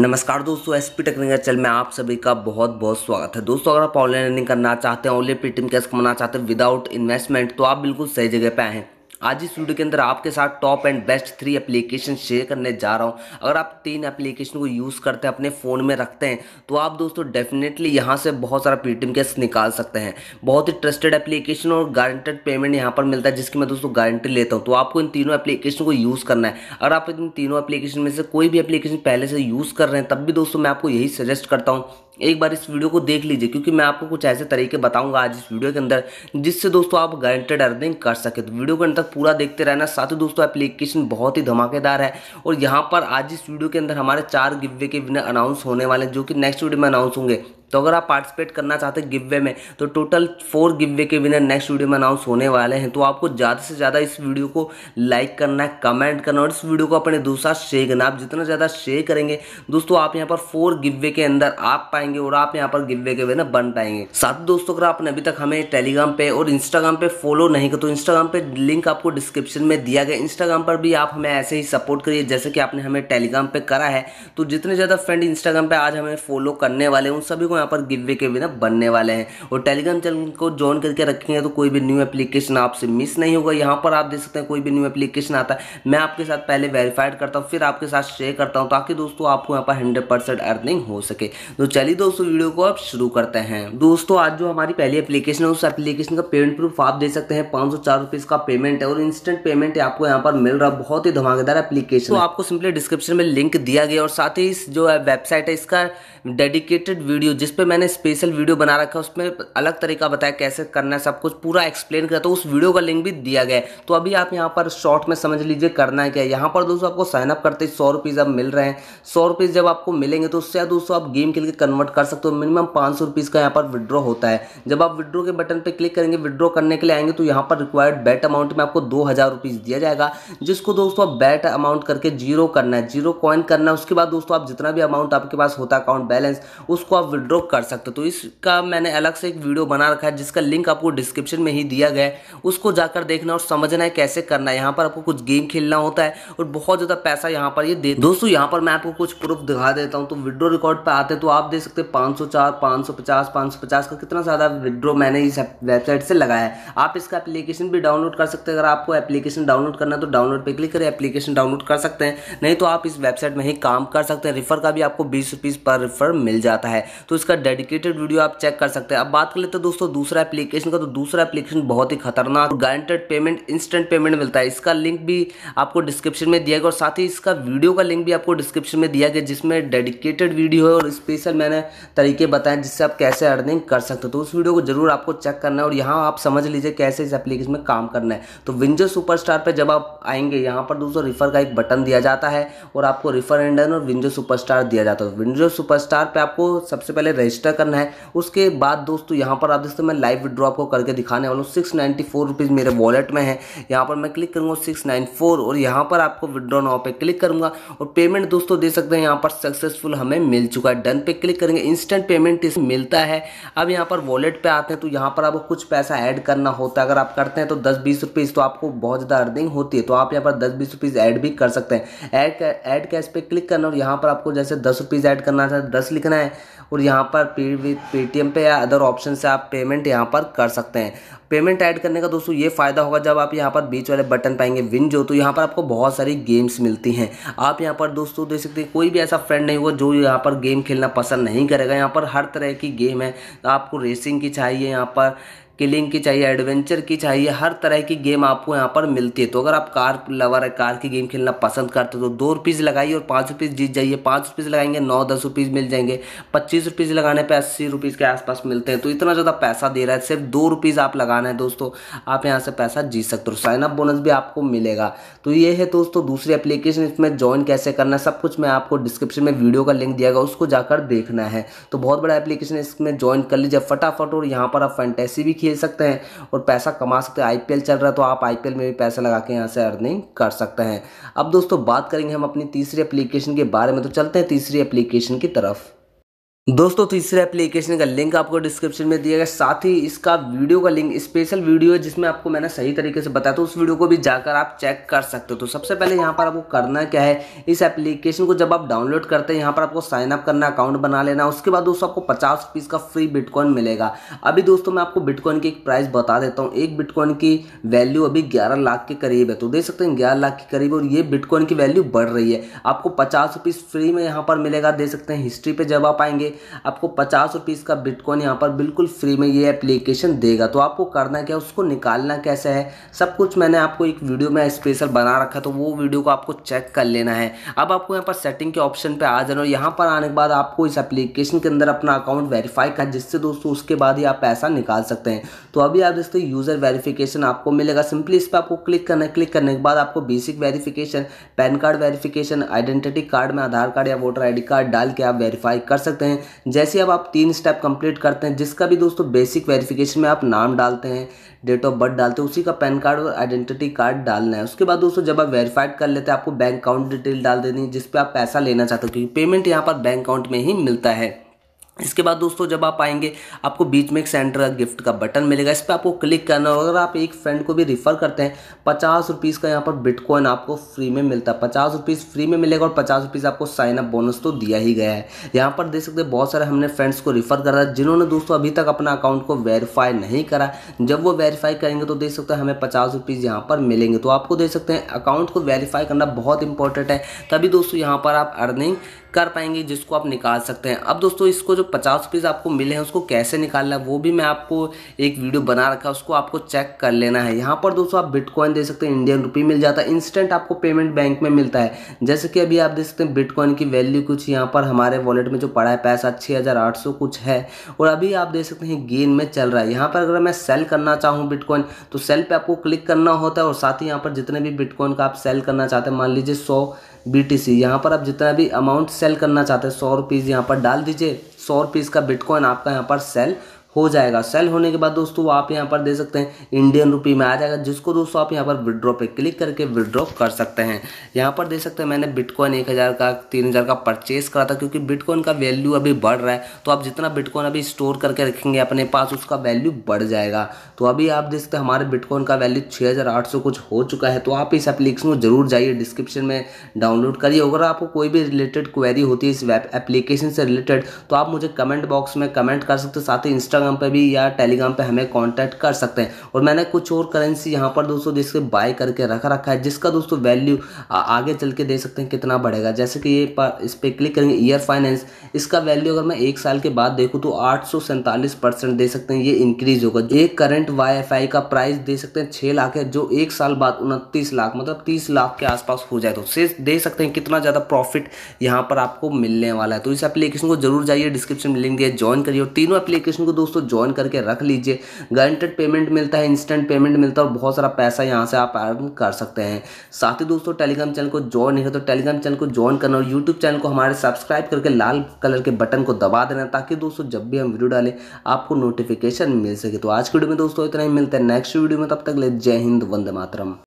नमस्कार दोस्तों S P technical channel में आप सभी का बहुत बहुत स्वागत है दोस्तों अगर आप ऑनलाइन रनिंग करना चाहते हैं ऑनलाइन पीटीएम कैश कमाना चाहते हैं विदाउट इन्वेस्टमेंट तो आप बिल्कुल सही जगह पे आए हैं आज इस वीडियो के अंदर आपके साथ top and best three application share करने जा रहा हूँ अगर आप तीन एप्लीकेशन को यूज़ करते हैं अपने फ़ोन में रखते हैं तो आप दोस्तों डेफिनेटली यहाँ से बहुत सारा पेटीएम कैश निकाल सकते हैं बहुत ही ट्रस्टेड एप्लीकेशन और गारंटेड पेमेंट यहाँ पर मिलता है जिसकी मैं दोस्तों गारंटी लेता हूँ तो आपको इन तीनों एप्लीकेशन को यूज़ करना है अगर आप इन तीनों एप्लीकेशन में से कोई भी एप्लीकेशन पहले से यूज़ कर रहे हैं तब भी दोस्तों मैं आपको यही सजेस्ट करता हूँ एक बार इस वीडियो को देख लीजिए क्योंकि मैं आपको कुछ ऐसे तरीके बताऊंगा आज इस वीडियो के अंदर जिससे दोस्तों आप गारंटेड अर्निंग कर सके तो वीडियो के अंदर तक पूरा देखते रहना साथ ही दोस्तों एप्लीकेशन बहुत ही धमाकेदार है और यहाँ पर आज इस वीडियो के अंदर हमारे चार गिवे के विनर अनाउंस होने वाले जो कि नेक्स्ट वीडियो में अनाउंस होंगे तो अगर आप पार्टिसिपेट करना चाहते हैं गिवे में तो टोटल फोर गिवे के विनर नेक्स्ट वीडियो में अनाउंस होने वाले हैं तो आपको ज़्यादा से ज़्यादा इस वीडियो को लाइक करना है कमेंट करना और इस वीडियो को अपने दोस्तों शेयर करना आप जितना ज़्यादा शेयर करेंगे दोस्तों आप यहाँ पर फोर गिवे के अंदर आप पाएंगे और आप यहाँ पर गिवे के विनर बन पाएंगे साथ दोस्तों अगर आपने अभी तक हमें टेलीग्राम पे और इंस्टाग्राम पे फॉलो नहीं कर तो इंस्टाग्राम पे लिंक आपको डिस्क्रिप्शन में दिया गया इंस्टाग्राम पर भी आप हमें ऐसे ही सपोर्ट करिए जैसे कि आपने हमें टेलीग्राम पे करा है तो जितने ज़्यादा फ्रेंड इंस्टाग्राम पे आज हमें फॉलो करने वाले उन सभी को यहाँ पर गिवे के विनर बनने वाले हैं और टेलीग्राम चैनल को ज्वाइन करके रखेंगे तो कोई भी न्यू एप्लीकेशन आपसे मिस नहीं होगा यहाँ पर आप देख सकते हैं कोई भी न्यू एप्लीकेशन आता है मैं आपके साथ पहले वेरीफाइड करता हूँ फिर आपके साथ शेयर करता हूँ ताकि दोस्तों आपको यहाँ पर हंड्रेड अर्निंग हो सके तो चलिए दोस्तों वीडियो को आप शुरू करते हैं दोस्तों आज जो हमारी पहली एप्लीकेशन है उस एप्लीकेशन का पेमेंट प्रूफ आप दे सकते हैं पाँच का पेमेंट है और इंस्टेंट पेमेंट आपको यहाँ पर मिल रहा बहुत ही धमाकेदार एप्लीकेशन तो आपको सिंपली डिस्क्रिप्शन में लिंक दिया गया और साथ ही जो वेबसाइट है इसका डेडिकेटेड वीडियो जिस जिस पे मैंने स्पेशल वीडियो बना रखा है उसमें अलग तरीका बताया कैसे करना है सब कुछ पूरा एक्सप्लेन किया तो उस वीडियो का लिंक भी दिया गया है तो अभी आप यहाँ पर शॉर्ट में समझ लीजिए करना है क्या यहाँ पर दोस्तों आपको साइनअप करते ही सौ रुपीज़ अब मिल रहे हैं सौ रुपीज़ जब आपको मिलेंगे तो उससे दोस्तों आप गेम खेल के कन्वर्ट कर सकते हो मिनिमम पाँच सौ रुपीज़ का यहाँ पर विड्रॉ होता है जब आप विड्रो के बटन पर क्लिक करेंगे विड्रॉ करने के लिए आएंगे तो यहाँ पर रिक्वायर्ड बैट अमाउंट में आपको दो हज़ार रुपीज़ दिया जाएगा जिसको दोस्तों आप बैट अमाउंट करके जीरो करना है जीरो कॉइन करना है उसके बाद दोस्तों आप जितना भी अमाउंट आपके पास होता है अकाउंट बैलेंस उसको आप विड्रॉ प्रयोग कर सकते हो तो इसका मैंने अलग से एक वीडियो बना रखा है जिसका लिंक आपको डिस्क्रिप्शन में ही दिया गया है उसको जाकर देखना और समझना है कैसे करना है यहाँ पर आपको कुछ गेम खेलना होता है और बहुत ज़्यादा पैसा यहाँ पर ये दे दोस्तों यहाँ पर मैं आपको कुछ प्रूफ दिखा देता हूँ तो विड्रो रिकॉर्ड पर आते तो आप देख सकते पाँच सौ चार सौ पचास सौ पचास का कितना ज़्यादा विड्रो मैंने इस वेबसाइट से लगाया है आप इसका एप्लीकेशन भी डाउनलोड कर सकते हैं अगर आपको एप्लीकेशन डाउनलोड करना है तो डाउनलोड पर क्लिक करें एप्लीकेशन डाउनलोड कर सकते हैं नहीं तो आप इस वेबसाइट में ही काम कर सकते हैं रिफर का भी आपको बीस रुपीज़ पर रिफर मिल जाता है तो इसका उसका डेडिकेटेड वीडियो आप चेक कर सकते हैं अब बात कर लेते हैं दोस्तों दूसरा एप्लीकेशन का तो दूसरा एप्लीकेशन बहुत ही खतरनाक गारंटेड पेमेंट इंस्टेंट पेमेंट मिलता है इसका लिंक भी आपको डिस्क्रिप्शन में दिया गया और साथ ही इसका वीडियो का लिंक भी आपको डिस्क्रिप्शन में दिया गया जिसमें डेडिकेटेड वीडियो है और स्पेशल मैंने तरीके बताए जिससे आप कैसे अर्निंग कर सकते हो तो उस वीडियो को जरूर आपको चेक करना है और यहाँ आप समझ लीजिए कैसे इस एप्लीकेशन में काम करना है तो विंजो सुपर पर जब आप आएंगे यहाँ पर दोस्तों रिफर का एक बटन दिया जाता है और आपको रिफर एंड और विंजो सुपर दिया जाता है विंजो सुपर पर आपको सबसे पहले रजिस्टर करना है उसके बाद दोस्तों यहाँ पर आप देखते मैं लाइव विड्रॉ आपको करके दिखाने वाला हूँ सिक्स नाइन्टी फोर रुपीज़ मेरे वॉलेट में है यहाँ पर मैं क्लिक करूँगा सिक्स नाइन फोर और यहाँ पर आपको विड्रॉ नाव पर क्लिक करूँगा और पेमेंट दोस्तों दे सकते हैं यहाँ पर सक्सेसफुल हमें मिल चुका है डन पे क्लिक करेंगे इंस्टेंट पेमेंट इस मिलता है अब यहाँ पर वॉलेट पर आते हैं तो यहाँ पर आपको कुछ पैसा ऐड करना होता है अगर आप करते हैं तो दस बीस रुपीज़ तो आपको बहुत ज़्यादा अर्निंग होती है तो आप यहाँ पर दस बीस रुपीज़ ऐड भी कर सकते हैं ऐड ऐड कैश पे क्लिक करना और यहाँ पर आपको जैसे दस रुपीज़ ऐड करना था दस लिखना है और यहाँ यहाँ पर पेटीएम पे या अदर ऑप्शन से आप पेमेंट यहाँ पर कर सकते हैं पेमेंट ऐड करने का दोस्तों ये फ़ायदा होगा जब आप यहाँ पर बीच वाले बटन पाएंगे विन जो तो यहाँ पर आपको बहुत सारी गेम्स मिलती हैं आप यहाँ पर दोस्तों देख सकते हैं कोई भी ऐसा फ्रेंड नहीं होगा जो यहाँ पर गेम खेलना पसंद नहीं करेगा यहाँ पर हर तरह की गेम है आपको रेसिंग की चाहिए यहाँ पर किलिंग की चाहिए एडवेंचर की चाहिए हर तरह की गेम आपको यहाँ पर मिलती है तो अगर आप कार लवर है कार की गेम खेलना पसंद करते हो तो दो रुपीज़ लगाइए और पाँच रुपीज़ जीत जाइए पाँच रुपीज़ लगाएंगे नौ दस रुपीज़ मिल जाएंगे पच्चीस रुपीज़ लगाने पर अस्सी रुपीज़ के आसपास मिलते हैं तो इतना ज़्यादा पैसा दे रहा है सिर्फ दो रुपीज़ आप लगाना है दोस्तों आप यहाँ से पैसा जीत सकते हो साइनअप बोनस भी आपको मिलेगा तो ये है दोस्तों दूसरी एप्लीकेशन इसमें ज्वाइन कैसे करना है सब कुछ मैं आपको डिस्क्रिप्शन में वीडियो का लिंक दिया गया उसको जाकर देखना है तो बहुत बड़ा एप्लीकेशन इसमें ज्वाइन कर लीजिए फटाफट और यहाँ पर आप फैंटेसी भी खेल सकते हैं और पैसा कमा सकते हैं आईपीएल चल रहा है तो आप आईपीएल में भी पैसा लगा के यहाँ से अर्निंग कर सकते हैं अब दोस्तों बात करेंगे हम अपनी तीसरी एप्लीकेशन के बारे में तो चलते हैं तीसरी एप्लीकेशन की तरफ दोस्तों तीसरे एप्लीकेशन का लिंक आपको डिस्क्रिप्शन में दिया गया साथ ही इसका वीडियो का लिंक स्पेशल वीडियो है जिसमें आपको मैंने सही तरीके से बताया तो उस वीडियो को भी जाकर आप चेक कर सकते हो तो सबसे पहले यहाँ पर आपको करना क्या है इस एप्लीकेशन को जब आप डाउनलोड करते हैं यहाँ पर आपको साइन अप करना अकाउंट बना लेना उसके बाद दोस्तों आपको पचास पीस का फ्री बिटकॉइन मिलेगा अभी दोस्तों मैं आपको बिटकॉइन की एक प्राइस बता देता हूँ एक बिटकॉइन की वैल्यू अभी ग्यारह लाख के करीब है तो देख सकते हैं ग्यारह लाख के करीब और ये बिटकॉइन की वैल्यू बढ़ रही है आपको पचास पीस फ्री में यहाँ पर मिलेगा दे सकते हैं हिस्ट्री पर जब आप आएंगे आपको पचास रुपीज़ का बिटकॉइन यहाँ पर बिल्कुल फ्री में ये एप्लीकेशन देगा तो आपको करना क्या उसको निकालना कैसे है सब कुछ मैंने आपको एक वीडियो में स्पेशल बना रखा तो वो वीडियो को आपको चेक कर लेना है अब आपको यहाँ पर सेटिंग के ऑप्शन पर आ जाना और यहाँ पर आने के बाद आपको इस एप्लीकेशन के अंदर अपना अकाउंट वेरीफाई कर जिससे दोस्तों उसके बाद ही आप पैसा निकाल सकते हैं तो अभी आप देखते यूज़र वेरिफिकेशन आपको मिलेगा सिंपली इस पर आपको क्लिक करना है क्लिक करने के बाद आपको basic verification PAN card verification identity card में आधार कार्ड या वोटर आईडी कार्ड डाल के आप वेरीफाई कर सकते हैं जैसे अब आप तीन स्टेप कंप्लीट करते हैं जिसका भी दोस्तों बेसिक वेरिफिकेशन में आप नाम डालते हैं डेट ऑफ बर्थ डालते हैं उसी का पैन कार्ड और आइडेंटिटी कार्ड डालना है उसके बाद दोस्तों जब आप वेरीफाइड कर लेते हैं आपको बैंक अकाउंट डिटेल डाल देनी है जिस पर आप पैसा लेना चाहते हो क्योंकि पेमेंट यहाँ पर बैंक अकाउंट में ही मिलता है इसके बाद दोस्तों जब आप आएंगे आपको बीच में एक सेंटर का गिफ्ट का बटन मिलेगा इस पर आपको क्लिक करना होगा अगर आप एक फ्रेंड को भी रिफ़र करते हैं पचास रुपीज़ का यहाँ पर बिटकॉइन आपको फ्री में मिलता है पचास रुपीज़ फ्री में मिलेगा और पचास रुपीज़ आपको साइन अप बोनस तो दिया ही गया है यहाँ पर देख सकते हैं बहुत सारे हमने फ्रेंड्स को रिफ़र करा जिन्होंने दोस्तों अभी तक अपना अकाउंट को वेरीफाई नहीं करा जब वो वेरीफाई करेंगे तो देख सकते हैं हमें पचास रुपीज़ यहाँ पर मिलेंगे तो आपको देख सकते हैं अकाउंट को वेरीफाई करना बहुत इंपॉर्टेंट है तभी दोस्तों यहाँ पर आप अर्निंग कर पाएंगे जिसको आप निकाल सकते हैं अब दोस्तों इसको जो पचास रुपीज़ आपको मिले हैं उसको कैसे निकालना है वो भी मैं आपको एक वीडियो बना रखा है उसको आपको चेक कर लेना है यहाँ पर दोस्तों आप बिटकॉइन दे सकते हैं इंडियन रुपी मिल जाता है इंस्टेंट आपको पेमेंट बैंक में मिलता है जैसे कि अभी आप देख सकते हैं बिटकॉइन की वैल्यू कुछ यहाँ पर हमारे वॉलेट में जो पड़ा है पैसा छः कुछ है और अभी आप देख सकते हैं गेन में चल रहा है यहाँ पर अगर मैं सेल करना चाहूँ बिटकॉइन तो सेल पर आपको क्लिक करना होता है और साथ ही यहाँ पर जितने भी बिटकॉइन का आप सेल करना चाहते हैं मान लीजिए सौ बी टी सी यहाँ पर आप जितना भी अमाउंट सेल करना चाहते हैं सौ रुपीज़ यहाँ पर डाल दीजिए सौ रुपीज़ का बिटकॉइन आपका यहाँ पर सेल हो जाएगा सेल होने के बाद दोस्तों आप यहाँ पर दे सकते हैं इंडियन रुपी में आ जाएगा जिसको दोस्तों आप यहाँ पर विड्रॉ पे क्लिक करके विड्रॉ कर सकते हैं यहाँ पर दे सकते हैं मैंने बिटकॉइन एक हज़ार का तीन हज़ार का परचेस करा था क्योंकि बिटकॉइन का वैल्यू अभी बढ़ रहा है तो आप जितना बिटकॉइन अभी स्टोर करके रखेंगे अपने पास उसका वैल्यू बढ़ जाएगा तो अभी आप देख सकते हैं हमारे बिटकॉइन का वैल्यू छः कुछ हो चुका है तो आप इस एप्लीकेशन को जरूर जाइए डिस्क्रिप्शन में डाउनलोड करिए अगर आपको कोई भी रिलेटेड क्वेरी होती है इस वेब एप्लीकेशन से रिलेटेड तो आप मुझे कमेंट बॉक्स में कमेंट कर सकते हो साथ ही इंस्टा इंस्टाग्राम पर भी या टेलीग्राम पर हमें कॉन्टैक्ट कर सकते हैं और मैंने कुछ और करेंसी यहाँ पर दोस्तों जिससे बाय करके रख रखा है जिसका दोस्तों वैल्यू आगे चल के दे सकते हैं कितना बढ़ेगा जैसे कि ये इस पर क्लिक करेंगे ईयर फाइनेंस इसका वैल्यू अगर मैं एक साल के बाद देखूँ तो आठ परसेंट दे सकते हैं ये इंक्रीज होगा एक करंट वाई का प्राइस दे सकते हैं छः लाख है जो एक साल बाद उनतीस लाख मतलब तीस लाख के आसपास हो जाए तो दे सकते हैं कितना ज़्यादा प्रॉफिट यहाँ पर आपको मिलने वाला है तो इस एप्लीकेशन को जरूर जाइए डिस्क्रिप्शन में लिंक दिया ज्वाइन करिए और तीनों एप्लीकेशन को दोस्तों दोस्तों ज्वाइन करके रख लीजिए गारंटेड पेमेंट मिलता है इंस्टेंट पेमेंट मिलता है और बहुत सारा पैसा यहाँ से आप अर्न कर सकते हैं साथ ही दोस्तों टेलीग्राम चैनल को ज्वाइन नहीं है तो टेलीग्राम चैनल को ज्वाइन करना और यूट्यूब चैनल को हमारे सब्सक्राइब करके लाल कलर के बटन को दबा देना ताकि दोस्तों जब भी हम वीडियो डालें आपको नोटिफिकेशन मिल सके तो आज की वीडियो में दोस्तों इतना ही मिलता है नेक्स्ट वीडियो में तब तक ले जय हिंद वंदे मातरम